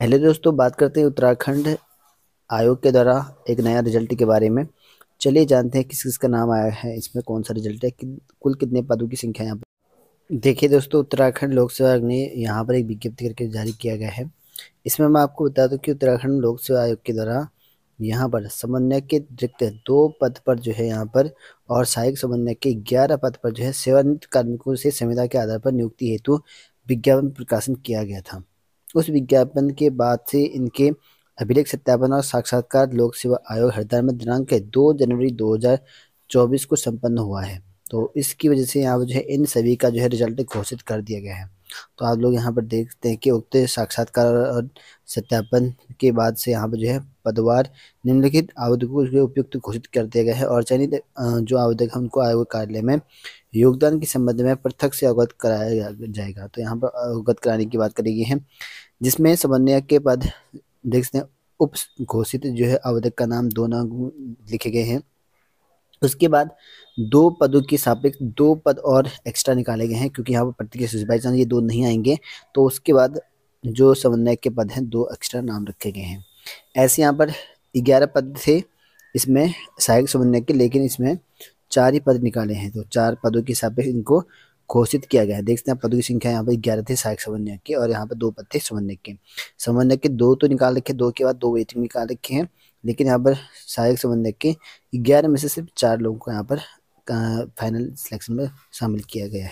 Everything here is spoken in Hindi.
पहले दोस्तों बात करते हैं उत्तराखंड आयोग के द्वारा एक नया रिजल्ट के बारे में चलिए जानते हैं किस किस का नाम आया है इसमें कौन सा रिजल्ट है कि, कुल कितने पदों की संख्या यहाँ पर देखिए दोस्तों उत्तराखंड लोक सेवा आयोग ने यहाँ पर एक विज्ञप्ति करके जारी किया गया है इसमें मैं आपको बता दूँ कि उत्तराखंड लोक सेवा आयोग के द्वारा यहाँ पर समन्वय के रिक्त दो पद पर जो है यहाँ पर और सहायक समन्वय के ग्यारह पद पर जो है सेवानिवृत्त कार्मिकों से संविदा के आधार पर नियुक्ति हेतु विज्ञापन प्रकाशन किया गया था उस विज्ञापन के बाद से इनके अभिलेख सत्यापन और साक्षात्कार लोक सेवा आयोग हरिद्वार में दिनांक दो जनवरी 2024 को संपन्न हुआ है तो इसकी वजह से यहाँ पर जो है इन सभी का जो है रिजल्ट घोषित कर दिया गया है तो आप लोग यहाँ पर देखते हैं कि उक्त साक्षात्कार और सत्यापन के बाद से यहाँ पर जो है पदवार निम्नलिखित आवेदकों के उपयुक्त घोषित कर दिया गया है और चयनित जो आवेदक है उनको आयोग कार्यालय में योगदान के संबंध में पृथक से अवगत कराया जाएगा तो यहाँ पर अवगत कराने की बात करी गई है जिसमें समन्वयक के पद देख सकते उप घोषित जो है आवेदक का नाम दोनों लिखे गए हैं उसके बाद दो पदों के सापेक्ष दो पद और एक्स्ट्रा निकाले गए हैं क्योंकि यहाँ पर प्रतिक्रिया बाई चांस ये दो नहीं आएंगे तो उसके बाद जो समन्वयक के पद हैं दो एक्स्ट्रा नाम रखे गए हैं ऐसे यहाँ पर ग्यारह पद थे इसमें सहायक समन्वय के लेकिन इसमें चार ही पद निकाले हैं तो चार पदों के हिसाब से इनको घोषित किया गया है देखते हैं पदों की संख्या यहाँ पर ग्यारह थे सहायक समन्वय के और यहाँ पर दो पद थे समन्वय के समन्वय के दो तो निकाल रखे दो के बाद दो वेटिंग निकाल रखे हैं लेकिन यहाँ पर सहायक समन्वय के ग्यारह में से सिर्फ चार लोगों को यहाँ पर फाइनल सिलेक्शन में शामिल किया गया है